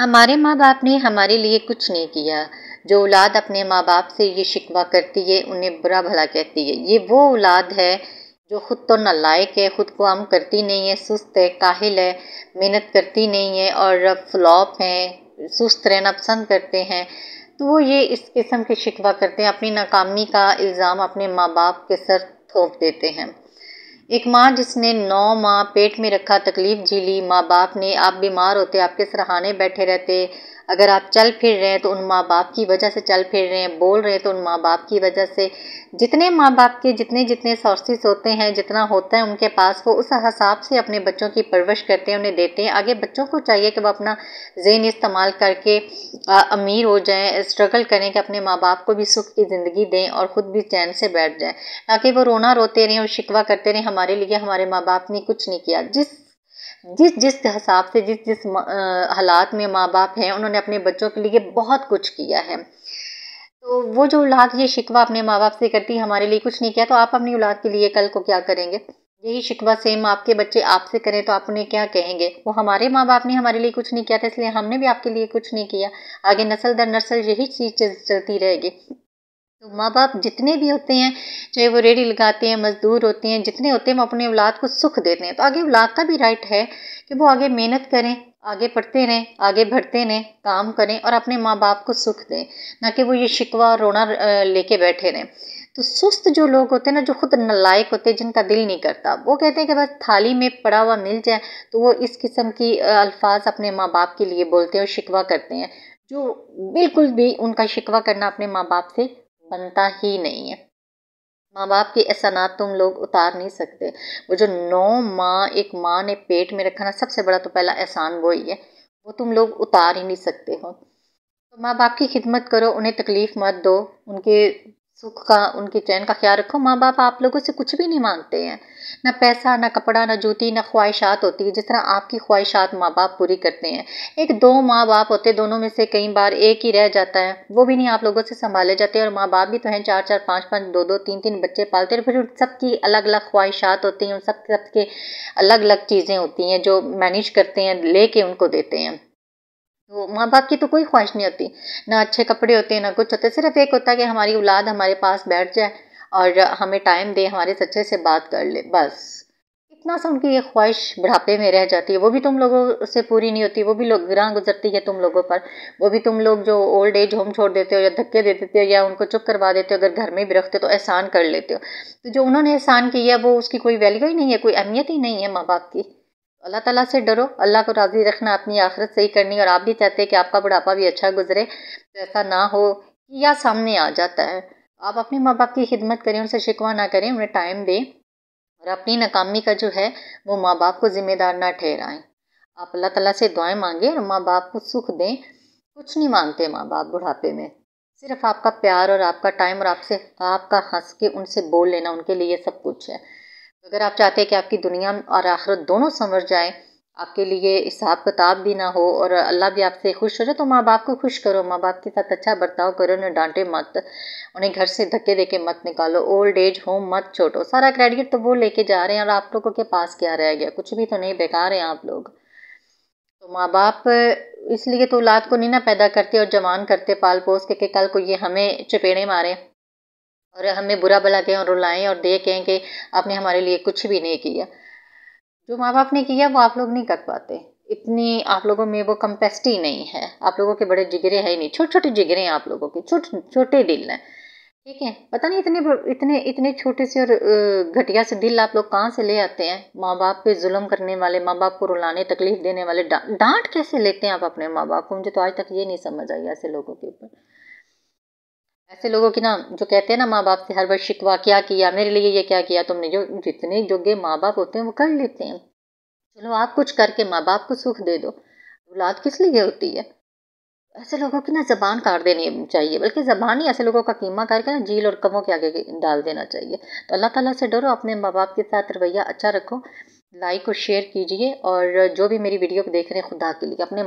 हमारे माँ बाप ने हमारे लिए कुछ नहीं किया जो औलाद अपने माँ बाप से ये शिकवा करती है उन्हें बुरा भला कहती है ये वो औलाद है जो ख़ुद तो नलायक है ख़ुद को हम करती नहीं है सुस्त है काहिल है मेहनत करती नहीं है और फ्लॉप हैं सुस्त रहना पसंद करते हैं तो वो ये इस किस्म के शिकवा करते हैं अपनी नाकामी का इल्ज़ाम अपने माँ बाप के सर थोप देते हैं एक माँ जिसने नौ माह पेट में रखा तकलीफ झीली माँ बाप ने आप बीमार होते आपके सराहाने बैठे रहते अगर आप चल फिर रहे हैं तो उन माँ बाप की वजह से चल फिर रहे हैं बोल रहे हैं तो उन माँ बाप की वजह से जितने माँ बाप के जितने जितने सोर्सेस होते हैं जितना होता है उनके पास वो उस हिसाब से अपने बच्चों की परवरिश करते हैं उन्हें देते हैं आगे बच्चों को चाहिए कि वह अपना जेन इस्तेमाल करके अमीर हो जाएँ स्ट्रगल करें कि अपने माँ बाप को भी सुख की ज़िंदगी दें और ख़ुद भी चैन से बैठ जाएं ताकि वो रोना रोते रहें और शिकवा करते रहें हमारे लिए हमारे माँ बाप ने कुछ नहीं किया जिस जिस जिस हिसाब से जिस जिस हालात में माँ बाप हैं उन्होंने अपने बच्चों के लिए बहुत कुछ किया है तो वो जो औलाद ये शिकवा अपने माँ बाप से करती हमारे लिए कुछ नहीं किया तो आप अपनी औलाद के लिए कल को क्या करेंगे यही शिकवा सेम आपके बच्चे आपसे करें तो आप उन्हें क्या कहेंगे वो हमारे माँ बाप ने हमारे लिए कुछ नहीं किया था इसलिए हमने भी आपके लिए कुछ नहीं किया आगे नस्ल दर नस्ल यही चीज़ चलती रहेगी तो माँ बाप जितने भी होते हैं चाहे वो रेडी लगाते हैं मज़दूर होते हैं जितने होते हैं वो अपने औलाद को सुख देते हैं तो आगे औलाद का भी राइट है कि वो आगे मेहनत करें आगे पढ़ते रहें आगे बढ़ते रहें काम करें और अपने माँ बाप को सुख दें ना कि वो ये शिकवा रोना लेके बैठे रहें तो सुस्त जो लोग होते हैं ना जो खुद नलायक होते हैं जिनका दिल नहीं करता वो कहते हैं कि बस थाली में पड़ा हुआ मिल जाए तो वो इस किस्म की अल्फाज अपने माँ बाप के लिए बोलते हैं और शिकवा करते हैं जो बिल्कुल भी उनका शिकवा करना अपने माँ बाप से बनता ही नहीं है माँ बाप की एहसानात तुम लोग उतार नहीं सकते वो जो नौ माँ एक माँ ने पेट में रखा ना सबसे बड़ा तो पहला एहसान वो ही है वो तुम लोग उतार ही नहीं सकते हो तो माँ बाप की खिदमत करो उन्हें तकलीफ़ मत दो उनके सुख का उनकी चैन का ख्याल रखो माँ बाप आप लोगों से कुछ भी नहीं मांगते हैं ना पैसा ना कपड़ा ना जूती ना ख्वाहिशात होती है जिस तरह आपकी ख्वाहिशात माँ बाप पूरी करते हैं एक दो माँ बाप होते हैं दोनों में से कई बार एक ही रह जाता है वो भी नहीं आप लोगों से संभाले जाते और माँ बाप भी तो हैं चार चार पाँच पाँच दो दो तीन तीन बच्चे पालते और फिर उन सबकी अलग अलग ख्वाहिशात होती हैं उन सब सबके अलग अलग चीज़ें होती हैं जो मैनेज करते हैं ले उनको देते हैं तो माँ बाप की तो कोई ख्वाहिश नहीं होती ना अच्छे कपड़े होते हैं ना कुछ होते सिर्फ एक होता है कि हमारी औलाद हमारे पास बैठ जाए और हमें टाइम दे हमारे सच्चे से बात कर ले बस इतना सा उनकी ये ख्वाहिश बुढ़ापे में रह जाती है वो भी तुम लोगों से पूरी नहीं होती वो भी लोग ग्रह गुजरती है तुम लोगों पर वो भी तुम लोग जो ओल्ड एज होम छोड़ देते हो या धक्के दे देते हो या उनको चुप करवा देते हो अगर घर में भी रखते हो तो एहसान कर लेते हो तो जो उन्होंने एहसान किया वो उसकी कोई वैल्यू ही नहीं है कोई अहमियत ही नहीं है माँ बाप की अल्लाह ताला से डरो अल्लाह को राज़ी रखना अपनी आखिरत सही करनी और आप भी चाहते हैं कि आपका बुढ़ापा भी अच्छा गुजरे तो ऐसा ना हो या सामने आ जाता है आप अपने माँ बाप की खिदमत करें उनसे शिकवा ना करें उन्हें टाइम दें और अपनी नाकामी का जो है वो माँ बाप को ज़िम्मेदार ना ठहराएं आप अल्लाह ताला से दुआएं मांगें और माँ बाप को सुख दें कुछ नहीं मांगते माँ बाप बुढ़ापे में सिर्फ आपका प्यार और आपका टाइम और आपसे आपका हंस के उनसे बोल लेना उनके लिए सब कुछ है अगर आप चाहते हैं कि आपकी दुनिया और आखिरत दोनों संवर जाएँ आपके लिए हिसाब किताब भी ना हो और अल्लाह भी आपसे खुश हो जाए तो माँ बाप को खुश करो माँ बाप के साथ अच्छा बर्ताव करो उन्हें डांटे मत उन्हें घर से धक्के दे के मत निकालो ओल्ड एज होम मत छोटो सारा क्रेडिट तो वो लेके जा रहे हैं और आप लोगों के पास क्या रह गया कुछ भी तो नहीं बेकार हैं आप लोग तो माँ बाप इसलिए तो औलाद को नहीं ना पैदा करते और जवान करते पाल पोस के कि कल को ये हमें चपेड़े मारें और हमें बुरा भला कहें और रुलाएं और देखें कि आपने हमारे लिए कुछ भी नहीं किया जो माँ बाप ने किया वो आप लोग नहीं कर पाते इतनी आप लोगों में वो कंपेसिटी नहीं है आप लोगों के बड़े जिगरे हैं ही नहीं छोटे छोटे जिगरे हैं आप लोगों के छोटे छोटे दिल हैं ठीक है पता नहीं इतने इतने इतने छोटे से और घटिया से दिल आप लोग कहाँ से ले आते हैं माँ बाप पे जुल्म करने वाले माँ बाप को रुलाने तकलीफ देने वाले डांट कैसे लेते हैं आप अपने माँ बाप को मुझे तो आज तक ये नहीं समझ आई ऐसे लोगों के ऊपर ऐसे लोगों की ना जो कहते हैं ना माँ बाप से हर बार शिकवा क्या किया मेरे लिए ये क्या किया तुमने जो जितने योग्य माँ बाप होते हैं वो कर लेते हैं चलो आप कुछ करके माँ बाप को सुख दे दो औलाद किस लिए होती है ऐसे लोगों की ना ज़बान काट देनी चाहिए बल्कि ज़बान ही ऐसे लोगों का कीमा करके ना झील और कमों के आगे डाल देना चाहिए तो अल्लाह ताला से डरो अपने माँ बाप के साथ रवैया अच्छा रखो लाइक और शेयर कीजिए और जो भी मेरी वीडियो को देख रहे हैं खुदा के लिए अपने